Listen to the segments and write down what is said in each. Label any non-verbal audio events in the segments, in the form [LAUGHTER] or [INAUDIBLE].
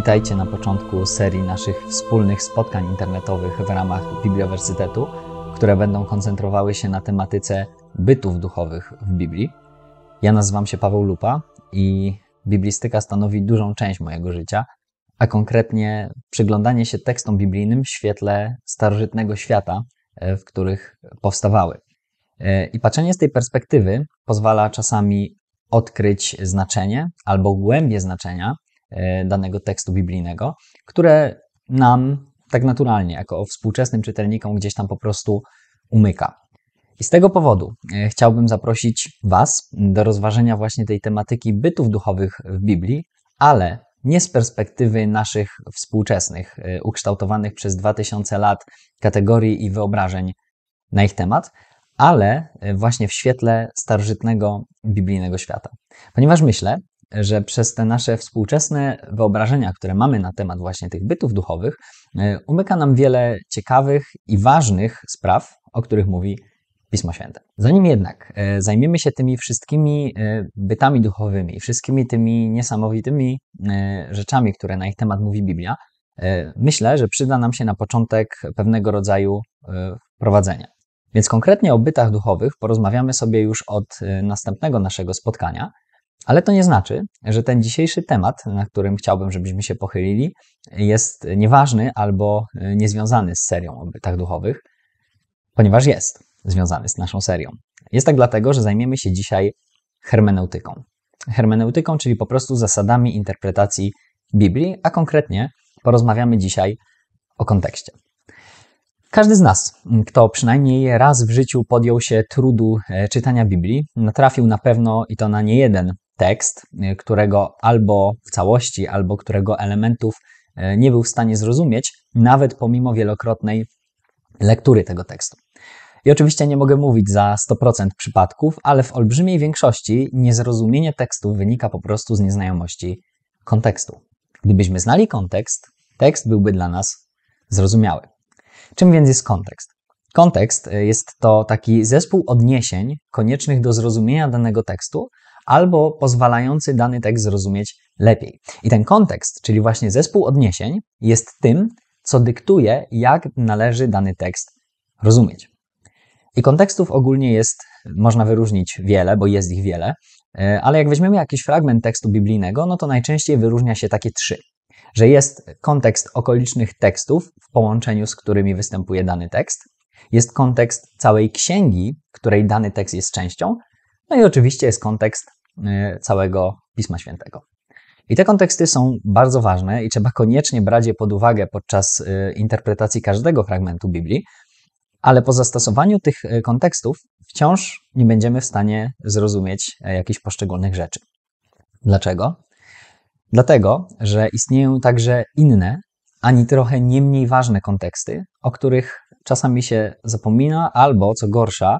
Witajcie na początku serii naszych wspólnych spotkań internetowych w ramach Bibliowersytetu, które będą koncentrowały się na tematyce bytów duchowych w Biblii. Ja nazywam się Paweł Lupa i biblistyka stanowi dużą część mojego życia, a konkretnie przyglądanie się tekstom biblijnym w świetle starożytnego świata, e, w których powstawały. E, I patrzenie z tej perspektywy pozwala czasami odkryć znaczenie albo głębie znaczenia E, danego tekstu biblijnego, które nam tak naturalnie, jako współczesnym czytelnikom, gdzieś tam po prostu umyka. I z tego powodu e, chciałbym zaprosić Was do rozważenia właśnie tej tematyki bytów duchowych w Biblii, ale nie z perspektywy naszych współczesnych, e, ukształtowanych przez 2000 lat kategorii i wyobrażeń na ich temat, ale właśnie w świetle starożytnego biblijnego świata. Ponieważ myślę, że przez te nasze współczesne wyobrażenia, które mamy na temat właśnie tych bytów duchowych, e, umyka nam wiele ciekawych i ważnych spraw, o których mówi Pismo Święte. Zanim jednak e, zajmiemy się tymi wszystkimi e, bytami duchowymi, wszystkimi tymi niesamowitymi rzeczami, które na ich temat mówi Biblia, myślę, że przyda nam się na początek pewnego rodzaju wprowadzenia. Więc konkretnie o bytach duchowych porozmawiamy sobie już od następnego naszego spotkania, ale to nie znaczy, że ten dzisiejszy temat, na którym chciałbym, żebyśmy się pochylili, jest nieważny albo e, niezwiązany z serią o bytach duchowych, ponieważ jest związany z naszą serią. Jest tak dlatego, że zajmiemy się dzisiaj hermeneutyką. Hermeneutyką, czyli po prostu zasadami interpretacji Biblii, a konkretnie porozmawiamy dzisiaj o kontekście. Każdy z nas, kto przynajmniej raz w życiu podjął się trudu e, czytania Biblii, natrafił na pewno i to na niejeden tekst, y, którego albo w całości, albo którego elementów y, nie był w stanie zrozumieć, nawet pomimo wielokrotnej lektury tego tekstu. I oczywiście nie mogę mówić za 100% przypadków, ale w olbrzymiej większości niezrozumienie tekstu wynika po prostu z nieznajomości kontekstu. Gdybyśmy znali kontekst, tekst byłby dla nas zrozumiały. Czym więc jest kontekst? Kontekst y, jest to taki zespół odniesień koniecznych do zrozumienia danego tekstu, albo pozwalający dany tekst zrozumieć lepiej. I ten kontekst, czyli właśnie zespół odniesień, jest tym, co dyktuje, jak należy dany tekst rozumieć. I kontekstów ogólnie jest, można wyróżnić wiele, bo jest ich wiele, e, ale jak weźmiemy jakiś fragment tekstu biblijnego, no to najczęściej wyróżnia się takie trzy. Że jest kontekst okolicznych tekstów w połączeniu z którymi występuje dany tekst, jest kontekst całej księgi, której dany tekst jest częścią, no i oczywiście jest kontekst y, całego Pisma Świętego. I te konteksty są bardzo ważne i trzeba koniecznie brać je pod uwagę podczas y, interpretacji każdego fragmentu Biblii, ale po zastosowaniu tych y, kontekstów wciąż nie będziemy w stanie zrozumieć e, jakichś poszczególnych rzeczy. Dlaczego? Dlatego, że istnieją także inne, ani trochę nie mniej ważne konteksty, o których czasami się zapomina albo, co gorsza,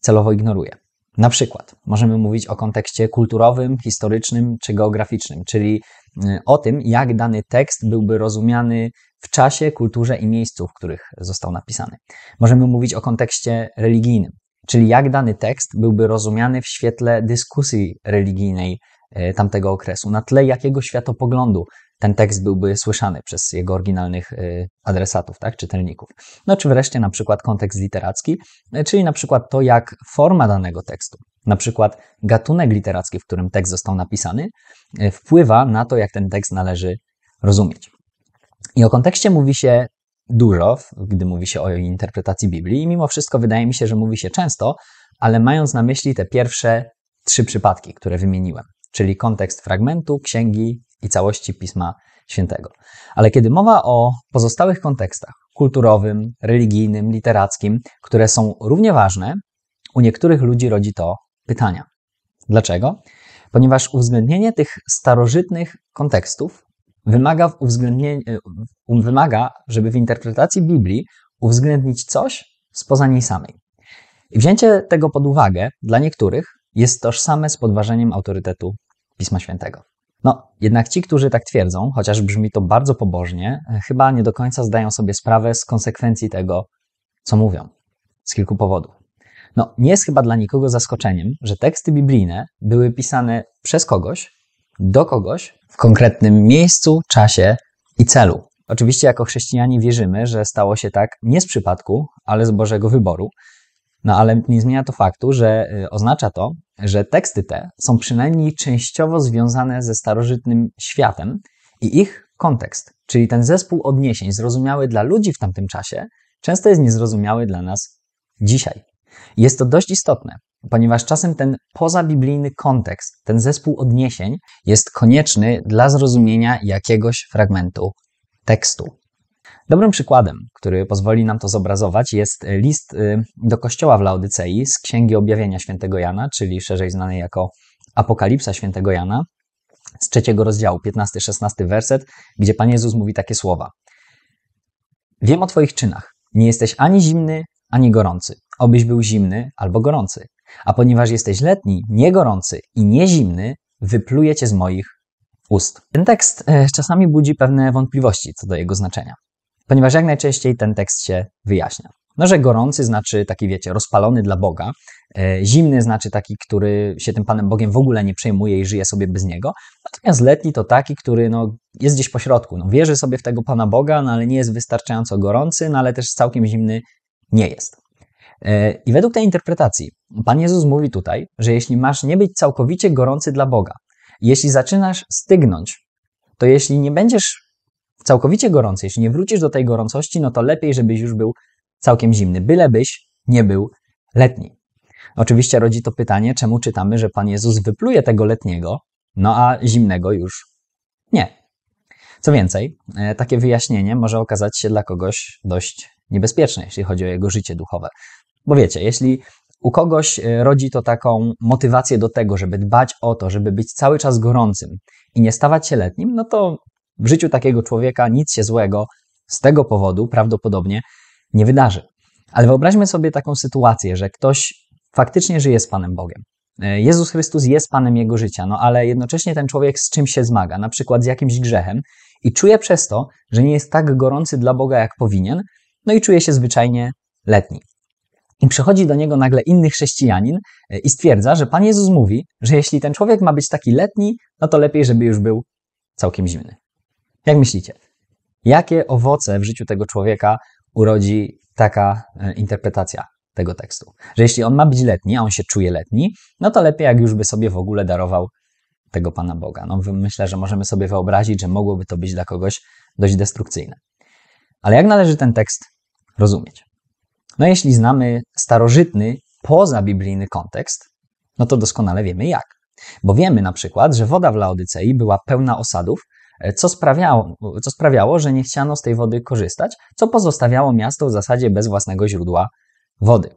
celowo ignoruje. Na przykład możemy mówić o kontekście kulturowym, historycznym czy geograficznym, czyli y, o tym, jak dany tekst byłby rozumiany w czasie, kulturze i miejscu, w których został napisany. Możemy mówić o kontekście religijnym, czyli jak dany tekst byłby rozumiany w świetle dyskusji religijnej y, tamtego okresu, na tle jakiego światopoglądu ten tekst byłby słyszany przez jego oryginalnych y, adresatów, tak, czytelników. No czy wreszcie na przykład kontekst literacki, y, czyli na przykład to, jak forma danego tekstu, na przykład gatunek literacki, w którym tekst został napisany, y, wpływa na to, jak ten tekst należy rozumieć. I o kontekście mówi się dużo, gdy mówi się o interpretacji Biblii, i mimo wszystko wydaje mi się, że mówi się często, ale mając na myśli te pierwsze trzy przypadki, które wymieniłem, czyli kontekst fragmentu, księgi i całości Pisma Świętego. Ale kiedy mowa o pozostałych kontekstach, kulturowym, religijnym, literackim, które są równie ważne, u niektórych ludzi rodzi to pytania. Dlaczego? Ponieważ uwzględnienie tych starożytnych kontekstów wymaga, wymaga, żeby w interpretacji Biblii uwzględnić coś spoza niej samej. I wzięcie tego pod uwagę dla niektórych jest tożsame z podważeniem autorytetu Pisma Świętego. No, jednak ci, którzy tak twierdzą, chociaż brzmi to bardzo pobożnie, e, chyba nie do końca zdają sobie sprawę z konsekwencji tego, co mówią. Z kilku powodów. No, nie jest chyba dla nikogo zaskoczeniem, że teksty biblijne były pisane przez kogoś, do kogoś, w konkretnym miejscu, czasie i celu. Oczywiście, jako chrześcijanie wierzymy, że stało się tak nie z przypadku, ale z Bożego wyboru, no ale nie zmienia to faktu, że y, oznacza to, że teksty te są przynajmniej częściowo związane ze starożytnym światem i ich kontekst, czyli ten zespół odniesień zrozumiały dla ludzi w tamtym czasie, często jest niezrozumiały dla nas dzisiaj. Jest to dość istotne, ponieważ czasem ten pozabiblijny kontekst, ten zespół odniesień jest konieczny dla zrozumienia jakiegoś fragmentu tekstu. Dobrym przykładem, który pozwoli nam to zobrazować, jest list y, do kościoła w Laodycei z Księgi Objawienia Świętego Jana, czyli szerzej znanej jako Apokalipsa Świętego Jana, z trzeciego rozdziału, 15-16 werset, gdzie Pan Jezus mówi takie słowa. Wiem o Twoich czynach. Nie jesteś ani zimny, ani gorący. Obyś był zimny albo gorący. A ponieważ jesteś letni, nie gorący i nie zimny, wypluję Cię z moich ust. Ten tekst e, czasami budzi pewne wątpliwości co do jego znaczenia ponieważ jak najczęściej ten tekst się wyjaśnia. No, że gorący znaczy taki, wiecie, rozpalony dla Boga, e, zimny znaczy taki, który się tym Panem Bogiem w ogóle nie przejmuje i żyje sobie bez Niego, natomiast letni to taki, który no, jest gdzieś pośrodku, no, wierzy sobie w tego Pana Boga, no, ale nie jest wystarczająco gorący, no, ale też całkiem zimny nie jest. E, I według tej interpretacji Pan Jezus mówi tutaj, że jeśli masz nie być całkowicie gorący dla Boga, jeśli zaczynasz stygnąć, to jeśli nie będziesz całkowicie gorący. Jeśli nie wrócisz do tej gorącości, no to lepiej, żebyś już był całkiem zimny, bylebyś nie był letni. Oczywiście rodzi to pytanie, czemu czytamy, że Pan Jezus wypluje tego letniego, no a zimnego już nie. Co więcej, e, takie wyjaśnienie może okazać się dla kogoś dość niebezpieczne, jeśli chodzi o jego życie duchowe. Bo wiecie, jeśli u kogoś e, rodzi to taką motywację do tego, żeby dbać o to, żeby być cały czas gorącym i nie stawać się letnim, no to w życiu takiego człowieka nic się złego z tego powodu prawdopodobnie nie wydarzy. Ale wyobraźmy sobie taką sytuację, że ktoś faktycznie żyje z Panem Bogiem. E, Jezus Chrystus jest Panem jego życia, no ale jednocześnie ten człowiek z czymś się zmaga, na przykład z jakimś grzechem, i czuje przez to, że nie jest tak gorący dla Boga, jak powinien, no i czuje się zwyczajnie letni. I przychodzi do niego nagle inny chrześcijanin e, i stwierdza, że Pan Jezus mówi, że jeśli ten człowiek ma być taki letni, no to lepiej, żeby już był całkiem zimny. Jak myślicie, jakie owoce w życiu tego człowieka urodzi taka e, interpretacja tego tekstu? Że jeśli on ma być letni, a on się czuje letni, no to lepiej, jak już by sobie w ogóle darował tego Pana Boga. No, myślę, że możemy sobie wyobrazić, że mogłoby to być dla kogoś dość destrukcyjne. Ale jak należy ten tekst rozumieć? No, jeśli znamy starożytny, pozabiblijny kontekst, no to doskonale wiemy jak. Bo wiemy na przykład, że woda w Laodycei była pełna osadów, co sprawiało, co sprawiało, że nie chciano z tej wody korzystać, co pozostawiało miasto w zasadzie bez własnego źródła wody.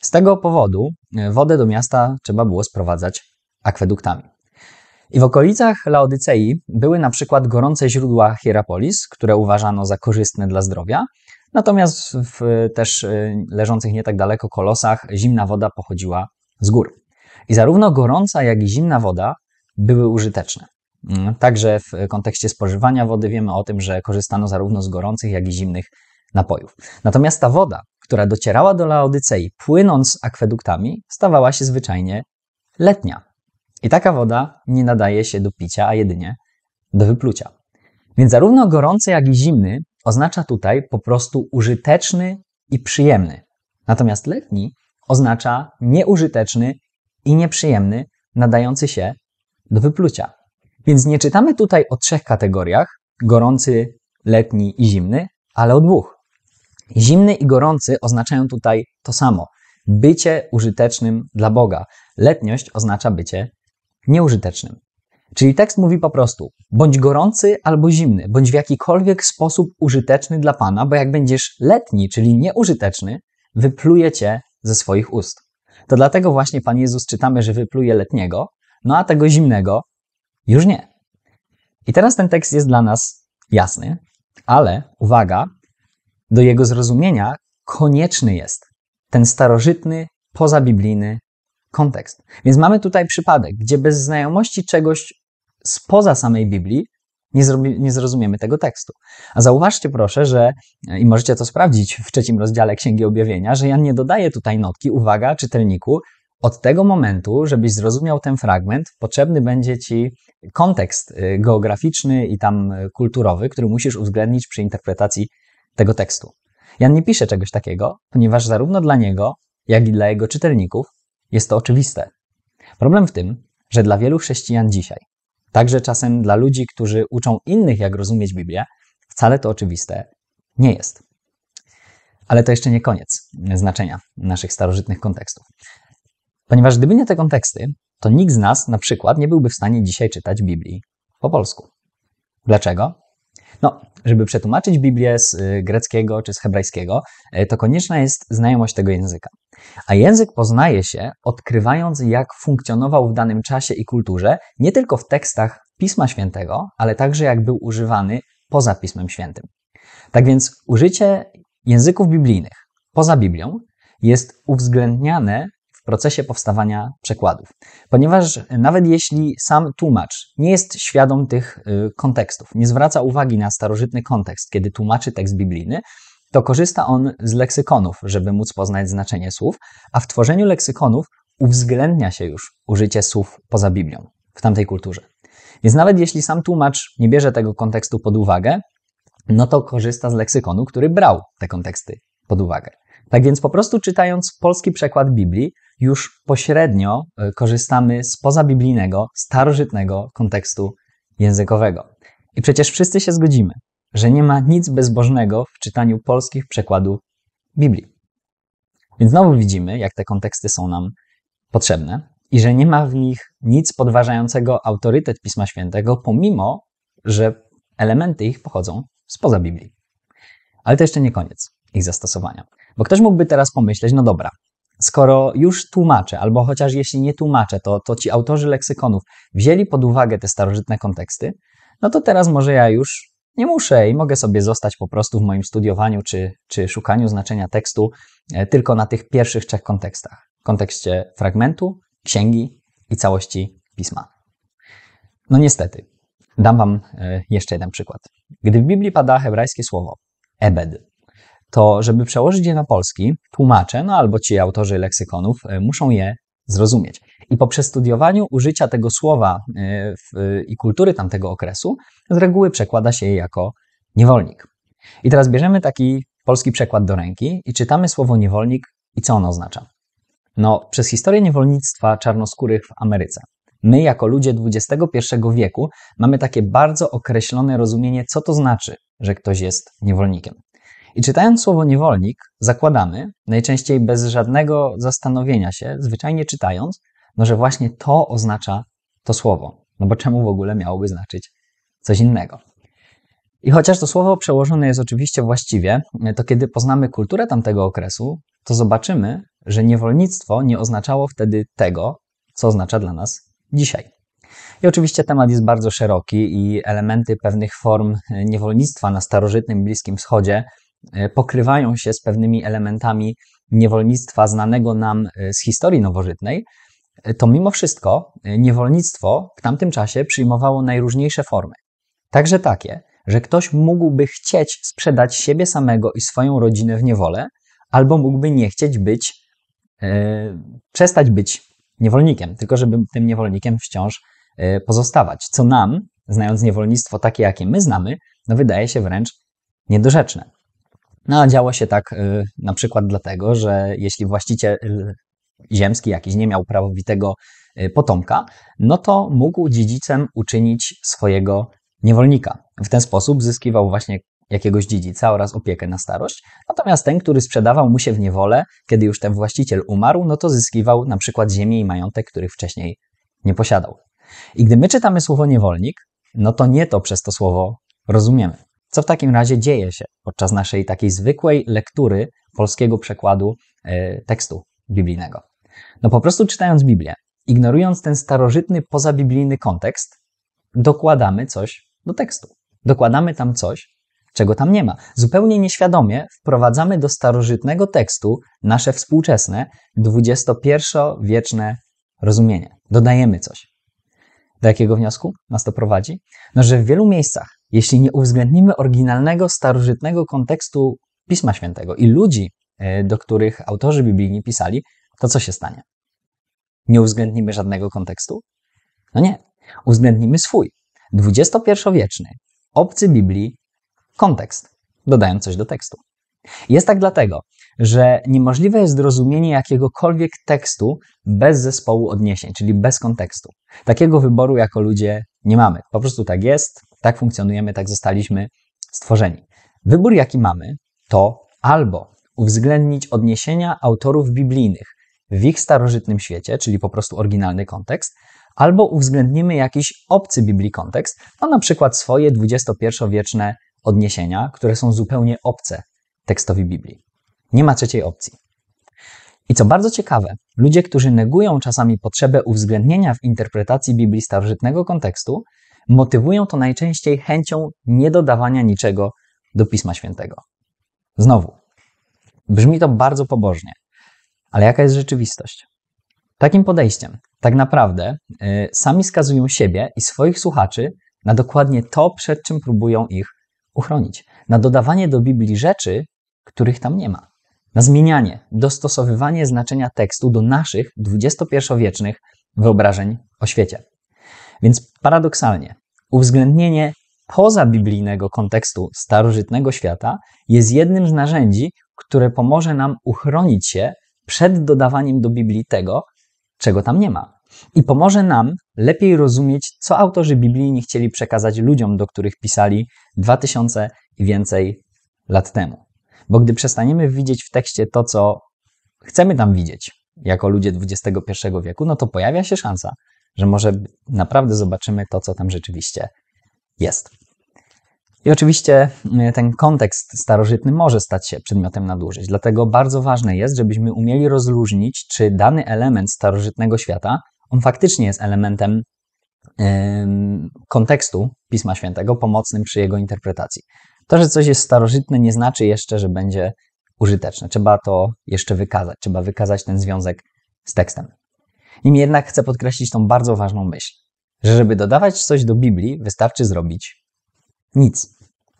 Z tego powodu e, wodę do miasta trzeba było sprowadzać akweduktami. I w okolicach Laodycei były na przykład gorące źródła Hierapolis, które uważano za korzystne dla zdrowia, natomiast w też e, leżących nie tak daleko kolosach zimna woda pochodziła z gór. I zarówno gorąca, jak i zimna woda były użyteczne. Mm. Także w kontekście spożywania wody wiemy o tym, że korzystano zarówno z gorących, jak i zimnych napojów. Natomiast ta woda, która docierała do Laodycei płynąc akweduktami, stawała się zwyczajnie letnia. I taka woda nie nadaje się do picia, a jedynie do wyplucia. Więc zarówno gorący, jak i zimny oznacza tutaj po prostu użyteczny i przyjemny. Natomiast letni oznacza nieużyteczny i nieprzyjemny, nadający się do wyplucia. Więc nie czytamy tutaj o trzech kategoriach: gorący, letni i zimny, ale o dwóch. Zimny i gorący oznaczają tutaj to samo: bycie użytecznym dla Boga. Letniość oznacza bycie nieużytecznym. Czyli tekst mówi po prostu: bądź gorący albo zimny, bądź w jakikolwiek sposób użyteczny dla Pana, bo jak będziesz letni, czyli nieużyteczny, wypluje cię ze swoich ust. To dlatego właśnie Pan Jezus czytamy, że wypluje letniego, no a tego zimnego już nie. I teraz ten tekst jest dla nas jasny, ale uwaga, do jego zrozumienia konieczny jest ten starożytny, pozabiblijny kontekst. Więc mamy tutaj przypadek, gdzie bez znajomości czegoś spoza samej Biblii nie, zrobi, nie, zrozumiemy tego tekstu. A zauważcie proszę, że, e, i możecie to sprawdzić w trzecim rozdziale Księgi Objawienia, że Jan nie dodaje tutaj notki, uwaga, czytelniku, od tego momentu, żebyś zrozumiał ten fragment, potrzebny będzie ci kontekst y, geograficzny i tam y, kulturowy, który musisz uwzględnić przy interpretacji tego tekstu. Jan nie pisze czegoś takiego, ponieważ zarówno dla niego, jak i dla jego czytelników jest to oczywiste. Problem w tym, że dla wielu chrześcijan dzisiaj, także czasem dla ludzi, którzy uczą innych, jak rozumieć Biblię, wcale to oczywiste nie jest. Ale to jeszcze nie koniec y, znaczenia naszych starożytnych kontekstów. Ponieważ gdyby nie te konteksty, to nikt z nas na przykład nie byłby w stanie dzisiaj czytać Biblii po polsku. Dlaczego? No, żeby przetłumaczyć Biblię z y, greckiego czy z hebrajskiego, y, to konieczna jest znajomość tego języka. A język poznaje się odkrywając, jak funkcjonował w danym czasie i kulturze, nie tylko w tekstach Pisma Świętego, ale także jak był używany poza Pismem Świętym. Tak więc użycie języków biblijnych poza Biblią jest uwzględniane procesie powstawania przekładów. Ponieważ nawet jeśli sam tłumacz nie jest świadom tych y, kontekstów, nie zwraca uwagi na starożytny kontekst, kiedy tłumaczy tekst biblijny, to korzysta on z leksykonów, żeby móc poznać znaczenie słów, a w tworzeniu leksykonów uwzględnia się już użycie słów poza Biblią w tamtej kulturze. Więc nawet jeśli sam tłumacz nie bierze tego kontekstu pod uwagę, no to korzysta z leksykonu, który brał te konteksty pod uwagę. Tak więc po prostu czytając polski przekład Biblii, już pośrednio e, korzystamy z pozabiblijnego, starożytnego kontekstu językowego. I przecież wszyscy się zgodzimy, że nie ma nic bezbożnego w czytaniu polskich przekładów Biblii. Więc znowu widzimy, jak te konteksty są nam potrzebne i że nie ma w nich nic podważającego autorytet Pisma Świętego, pomimo, że elementy ich pochodzą spoza Biblii. Ale to jeszcze nie koniec ich zastosowania. Bo ktoś mógłby teraz pomyśleć, no dobra, skoro już tłumaczę, albo chociaż jeśli nie tłumaczę, to, to ci autorzy leksykonów wzięli pod uwagę te starożytne konteksty, no to teraz może ja już nie muszę i mogę sobie zostać po prostu w moim studiowaniu czy, czy szukaniu znaczenia tekstu e, tylko na tych pierwszych trzech kontekstach: kontekście fragmentu, księgi i całości pisma. No niestety, dam Wam e, jeszcze jeden przykład. Gdy w Biblii pada hebrajskie słowo ebed, to żeby przełożyć je na polski, tłumacze, no albo ci autorzy leksykonów e, muszą je zrozumieć. I po przestudiowaniu użycia tego słowa e, i kultury tamtego okresu, z reguły przekłada się je jako niewolnik. I teraz bierzemy taki polski przekład do ręki i czytamy słowo niewolnik i co ono oznacza. No, przez historię niewolnictwa czarnoskórych w Ameryce. My, jako ludzie XXI wieku, mamy takie bardzo określone rozumienie, co to znaczy, że ktoś jest niewolnikiem. I czytając słowo niewolnik, zakładamy, najczęściej bez żadnego zastanowienia się, zwyczajnie czytając, no że właśnie to oznacza to słowo. No bo czemu w ogóle miałoby znaczyć coś innego? I chociaż to słowo przełożone jest oczywiście właściwie, to kiedy poznamy kulturę tamtego okresu, to zobaczymy, że niewolnictwo nie oznaczało wtedy tego, co oznacza dla nas dzisiaj. I oczywiście temat jest bardzo szeroki i elementy pewnych form niewolnictwa na starożytnym Bliskim Wschodzie E, pokrywają się z pewnymi elementami niewolnictwa znanego nam e, z historii nowożytnej, e, to mimo wszystko niewolnictwo w tamtym czasie przyjmowało najróżniejsze formy. Także takie, że ktoś mógłby chcieć sprzedać siebie samego i swoją rodzinę w niewolę, albo mógłby nie chcieć być, yy, przestać być niewolnikiem, tylko żeby tym niewolnikiem wciąż yy, pozostawać. Co nam, znając niewolnictwo takie, jakie my znamy, no wydaje się wręcz niedorzeczne. No a działo się tak y, na przykład dlatego, że jeśli właściciel y, ziemski jakiś nie miał prawowitego y, potomka, no to mógł dziedzicem uczynić swojego niewolnika. W ten sposób zyskiwał właśnie jakiegoś dziedzica oraz opiekę na starość. Natomiast ten, który sprzedawał mu się w niewolę, kiedy już ten właściciel umarł, no to zyskiwał na przykład ziemię i majątek, których wcześniej nie posiadał. I gdy my czytamy słowo niewolnik, no to nie to przez to słowo rozumiemy. Co w takim razie dzieje się podczas naszej takiej zwykłej lektury polskiego przekładu e, tekstu biblijnego? No po prostu czytając Biblię, ignorując ten starożytny, pozabiblijny kontekst, dokładamy coś do tekstu. Dokładamy tam coś, czego tam nie ma. Zupełnie nieświadomie wprowadzamy do starożytnego tekstu nasze współczesne, XXI-wieczne rozumienie. Dodajemy coś. Do jakiego wniosku nas to prowadzi? No, że w wielu miejscach jeśli nie uwzględnimy oryginalnego, starożytnego kontekstu Pisma Świętego i ludzi, e, do których autorzy biblijni pisali, to co się stanie? Nie uwzględnimy żadnego kontekstu? No nie. Uwzględnimy swój, XXI-wieczny, obcy Biblii kontekst, dodając coś do tekstu. Jest tak dlatego, że niemożliwe jest zrozumienie jakiegokolwiek tekstu bez zespołu odniesień, czyli bez kontekstu. Takiego wyboru jako ludzie nie mamy. Po prostu tak jest, tak funkcjonujemy, tak zostaliśmy stworzeni. Wybór, jaki mamy, to albo uwzględnić odniesienia autorów biblijnych w ich starożytnym świecie, czyli po prostu oryginalny kontekst, albo uwzględnimy jakiś obcy Biblii kontekst, no na przykład swoje XXI-wieczne odniesienia, które są zupełnie obce tekstowi Biblii. Nie ma trzeciej opcji. I co bardzo ciekawe, ludzie, którzy negują czasami potrzebę uwzględnienia w interpretacji Biblii starożytnego kontekstu, motywują to najczęściej chęcią niedodawania niczego do Pisma Świętego. Znowu, brzmi to bardzo pobożnie, ale jaka jest rzeczywistość? Takim podejściem tak naprawdę yy, sami skazują siebie i swoich słuchaczy na dokładnie to, przed czym próbują ich uchronić. Na dodawanie do Biblii rzeczy, których tam nie ma. Na zmienianie, dostosowywanie znaczenia tekstu do naszych XXI-wiecznych wyobrażeń o świecie. Więc paradoksalnie, uwzględnienie poza biblijnego kontekstu starożytnego świata jest jednym z narzędzi, które pomoże nam uchronić się przed dodawaniem do Biblii tego, czego tam nie ma. I pomoże nam lepiej rozumieć, co autorzy biblijni chcieli przekazać ludziom, do których pisali 2000 i więcej lat temu. Bo gdy przestaniemy widzieć w tekście to, co chcemy tam widzieć, jako ludzie XXI wieku, no to pojawia się szansa, że może naprawdę zobaczymy to, co tam rzeczywiście jest. I oczywiście y, ten kontekst starożytny może stać się przedmiotem nadużyć, dlatego bardzo ważne jest, żebyśmy umieli rozróżnić, czy dany element starożytnego świata, on faktycznie jest elementem yy, kontekstu Pisma Świętego, pomocnym przy jego interpretacji. To, że coś jest starożytne, nie znaczy jeszcze, że będzie użyteczne. Trzeba to jeszcze wykazać, trzeba wykazać ten związek z tekstem. Niemniej jednak chcę podkreślić tą bardzo ważną myśl, że żeby dodawać coś do Biblii, wystarczy zrobić nic.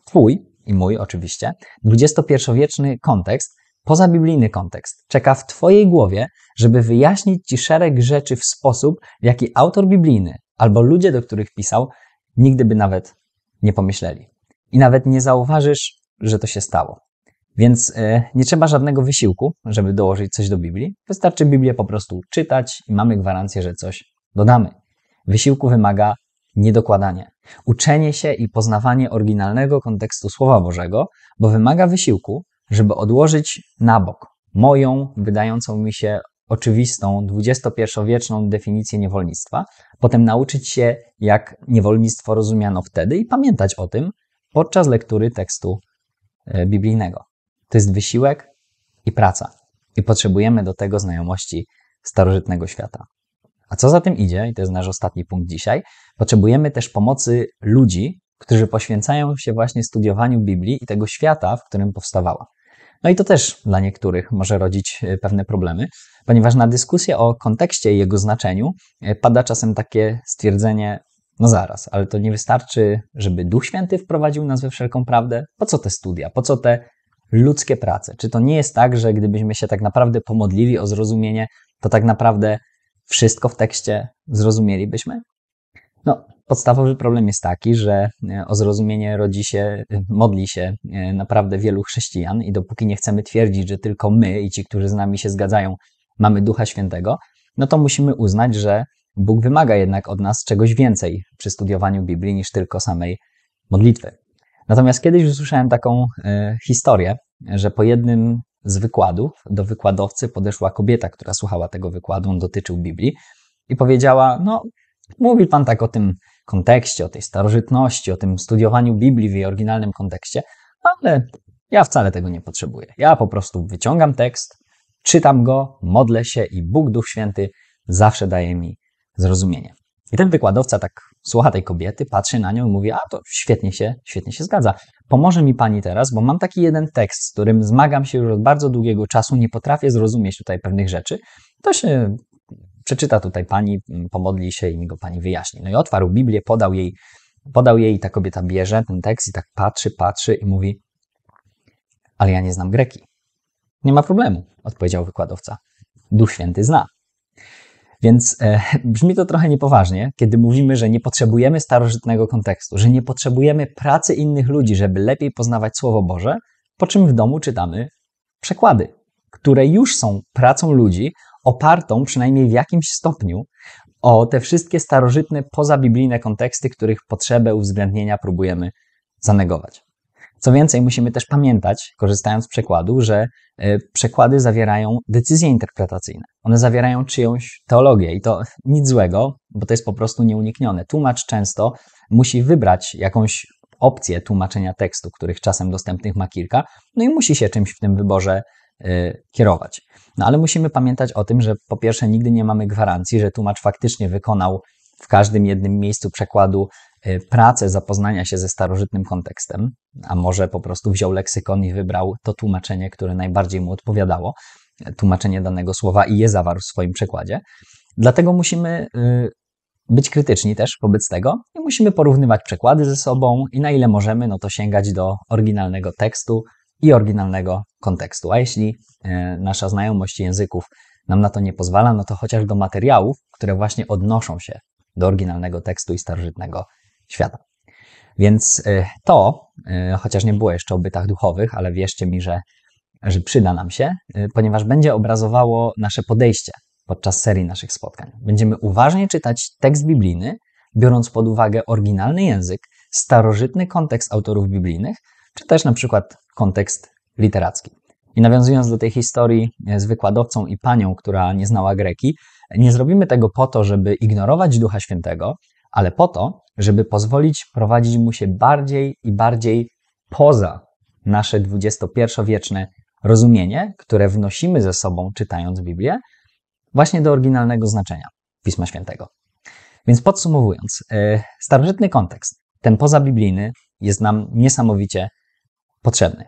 Twój i mój oczywiście, XXI-wieczny kontekst, pozabiblijny kontekst, czeka w Twojej głowie, żeby wyjaśnić Ci szereg rzeczy w sposób, w jaki autor biblijny albo ludzie, do których pisał, nigdy by nawet nie pomyśleli. I nawet nie zauważysz, że to się stało. Więc e, nie trzeba żadnego wysiłku, żeby dołożyć coś do Biblii. Wystarczy Biblię po prostu czytać i mamy gwarancję, że coś dodamy. Wysiłku wymaga niedokładanie. Uczenie się i poznawanie oryginalnego kontekstu Słowa Bożego, bo wymaga wysiłku, żeby odłożyć na bok moją, wydającą mi się oczywistą, XXI-wieczną definicję niewolnictwa, potem nauczyć się, jak niewolnictwo rozumiano wtedy i pamiętać o tym podczas lektury tekstu e, biblijnego. To jest wysiłek i praca. I potrzebujemy do tego znajomości starożytnego świata. A co za tym idzie, i to jest nasz ostatni punkt dzisiaj, potrzebujemy też pomocy ludzi, którzy poświęcają się właśnie studiowaniu Biblii i tego świata, w którym powstawała. No i to też dla niektórych może rodzić e, pewne problemy, ponieważ na dyskusję o kontekście i jego znaczeniu e, pada czasem takie stwierdzenie: no zaraz, ale to nie wystarczy, żeby Duch Święty wprowadził nas we wszelką prawdę? Po co te studia? Po co te ludzkie prace. Czy to nie jest tak, że gdybyśmy się tak naprawdę pomodlili o zrozumienie, to tak naprawdę wszystko w tekście zrozumielibyśmy? No, podstawowy problem jest taki, że e, o zrozumienie rodzi się, e, modli się e, naprawdę wielu chrześcijan i dopóki nie chcemy twierdzić, że tylko my i ci, którzy z nami się zgadzają, mamy Ducha Świętego, no to musimy uznać, że Bóg wymaga jednak od nas czegoś więcej przy studiowaniu Biblii niż tylko samej modlitwy. Natomiast kiedyś usłyszałem taką e, historię, że po jednym z wykładów do wykładowcy podeszła kobieta, która słuchała tego wykładu, on dotyczył Biblii, i powiedziała: No, mówi pan tak o tym kontekście, o tej starożytności, o tym studiowaniu Biblii w jej oryginalnym kontekście, ale ja wcale tego nie potrzebuję. Ja po prostu wyciągam tekst, czytam go, modlę się i Bóg Duch Święty zawsze daje mi zrozumienie. I ten wykładowca tak słucha tej kobiety, patrzy na nią i mówi: A to świetnie się, świetnie się zgadza. Pomoże mi pani teraz, bo mam taki jeden tekst, z którym zmagam się już od bardzo długiego czasu, nie potrafię zrozumieć tutaj pewnych rzeczy. To się przeczyta tutaj pani, pomodli się i mi go pani wyjaśni. No i otwarł Biblię, podał jej, podał jej, ta kobieta bierze ten tekst i tak patrzy, patrzy i mówi: Ale ja nie znam greki. Nie ma problemu, odpowiedział wykładowca. Duch święty zna. Więc e, [LAUGHS] brzmi to trochę niepoważnie, kiedy mówimy, że nie potrzebujemy starożytnego kontekstu, że nie potrzebujemy pracy innych ludzi, żeby lepiej poznawać Słowo Boże, po czym w domu czytamy przekłady, które już są pracą ludzi, opartą przynajmniej w jakimś stopniu o te wszystkie starożytne, pozabiblijne konteksty, których potrzebę uwzględnienia próbujemy zanegować. Co więcej, musimy też pamiętać, korzystając z przekładu, że e, przekłady zawierają decyzje interpretacyjne. One zawierają czyjąś teologię i to nic złego, bo to jest po prostu nieuniknione. Tłumacz często musi wybrać jakąś opcję tłumaczenia tekstu, których czasem dostępnych ma kilka, no i musi się czymś w tym wyborze e, kierować. No ale musimy pamiętać o tym, że po pierwsze nigdy nie mamy gwarancji, że tłumacz faktycznie wykonał w każdym jednym miejscu przekładu Y, pracę zapoznania się ze starożytnym kontekstem, a może po prostu wziął leksykon i wybrał to tłumaczenie, które najbardziej mu odpowiadało, y, tłumaczenie danego słowa i je zawarł w swoim przekładzie. Dlatego musimy y, być krytyczni też wobec tego i musimy porównywać przekłady ze sobą i na ile możemy, no to sięgać do oryginalnego tekstu i oryginalnego kontekstu. A jeśli nasza znajomość języków nam na to nie pozwala, no to chociaż do materiałów, które właśnie odnoszą się do oryginalnego tekstu i starożytnego świata. Więc y, to, y, chociaż nie było jeszcze o bytach duchowych, ale wierzcie mi, że, że przyda nam się, y, ponieważ będzie obrazowało nasze podejście podczas serii naszych spotkań. Będziemy uważnie czytać tekst biblijny, biorąc pod uwagę oryginalny język, starożytny kontekst autorów biblijnych, czy też na przykład kontekst literacki. I nawiązując do tej historii z wykładowcą i panią, która nie znała greki, nie zrobimy tego po to, żeby ignorować Ducha Świętego, ale po to, żeby pozwolić prowadzić mu się bardziej i bardziej poza nasze XXI-wieczne rozumienie, które wnosimy ze sobą czytając Biblię, właśnie do oryginalnego znaczenia Pisma Świętego. Więc podsumowując, e, starożytny kontekst, ten pozabiblijny, jest nam niesamowicie potrzebny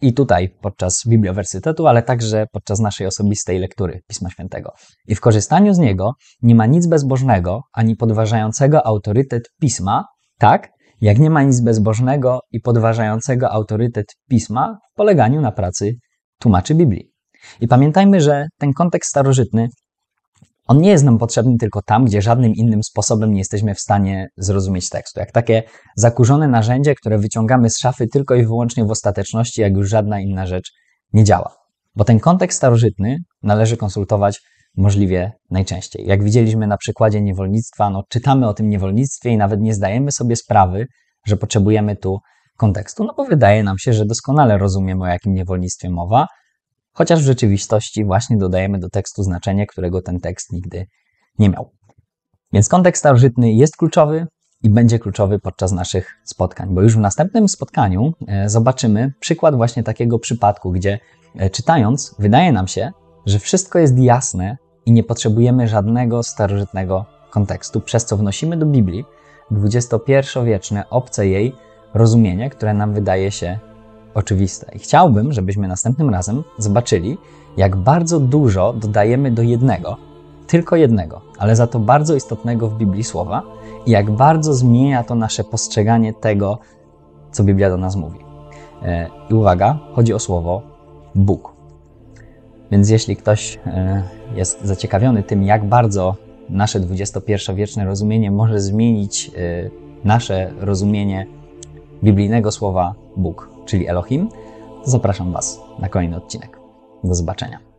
i tutaj podczas bibliowersytetu, ale także podczas naszej osobistej lektury Pisma Świętego. I w korzystaniu z niego nie ma nic bezbożnego ani podważającego autorytet pisma, tak jak nie ma nic bezbożnego i podważającego autorytet pisma w poleganiu na pracy tłumaczy Biblii. I pamiętajmy, że ten kontekst starożytny on nie jest nam potrzebny tylko tam, gdzie żadnym innym sposobem nie jesteśmy w stanie zrozumieć tekstu. Jak takie zakurzone narzędzie, które wyciągamy z szafy tylko i wyłącznie w ostateczności, jak już żadna inna rzecz nie działa. Bo ten kontekst starożytny należy konsultować możliwie najczęściej. Jak widzieliśmy na przykładzie niewolnictwa, no, czytamy o tym niewolnictwie i nawet nie zdajemy sobie sprawy, że potrzebujemy tu kontekstu, no bo wydaje nam się, że doskonale rozumiemy, o jakim niewolnictwie mowa, chociaż w rzeczywistości właśnie dodajemy do tekstu znaczenie, którego ten tekst nigdy nie miał. Więc kontekst starożytny jest kluczowy i będzie kluczowy podczas naszych spotkań, bo już w następnym spotkaniu e, zobaczymy przykład właśnie takiego przypadku, gdzie e, czytając wydaje nam się, że wszystko jest jasne i nie potrzebujemy żadnego starożytnego kontekstu, przez co wnosimy do Biblii XXI-wieczne, obce jej rozumienie, które nam wydaje się oczywiste. I chciałbym, żebyśmy następnym razem zobaczyli, jak bardzo dużo dodajemy do jednego, tylko jednego, ale za to bardzo istotnego w Biblii słowa i jak bardzo zmienia to nasze postrzeganie tego, co Biblia do nas mówi. E, I uwaga, chodzi o słowo Bóg. Więc jeśli ktoś e, jest zaciekawiony tym, jak bardzo nasze 21 wieczne rozumienie może zmienić e, nasze rozumienie biblijnego słowa Bóg, czyli Elohim, zapraszam Was na kolejny odcinek. Do zobaczenia.